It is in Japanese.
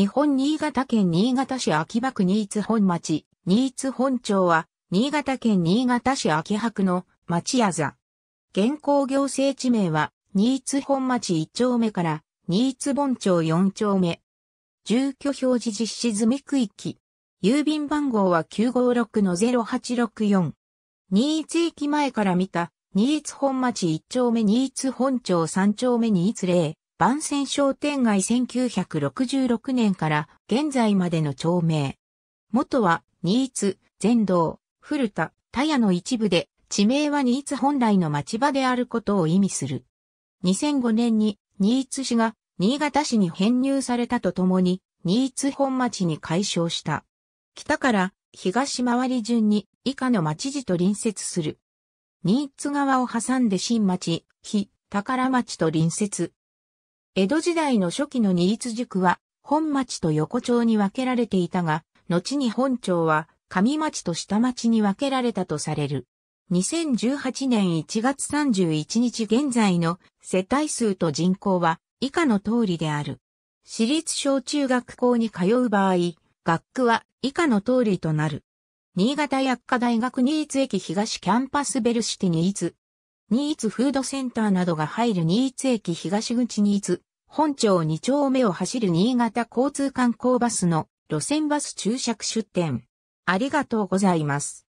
日本新潟県新潟市秋葉区新津本町、新津本町は、新潟県新潟市秋葉区の町屋座。現行行政地名は、新津本町1丁目から、新津本町4丁目。住居表示実施済み区域。郵便番号は956-0864。新津駅前から見た、新津本町1丁目新津本町3丁目新津0。万線商店街1966年から現在までの町名。元は、新津、全道、古田、田屋の一部で、地名は新津本来の町場であることを意味する。2005年に、新津市が、新潟市に編入されたとともに、新津本町に改称した。北から東回り順に以下の町地と隣接する。新津川を挟んで新町、日、宝町と隣接。江戸時代の初期の二律塾は、本町と横町に分けられていたが、後に本町は、上町と下町に分けられたとされる。2018年1月31日現在の世帯数と人口は以下の通りである。私立小中学校に通う場合、学区は以下の通りとなる。新潟薬科大学二律駅東キャンパスベルシティーツ、新津フードセンターなどが入る新津駅東口ーツ、本町2丁目を走る新潟交通観光バスの路線バス注釈出店。ありがとうございます。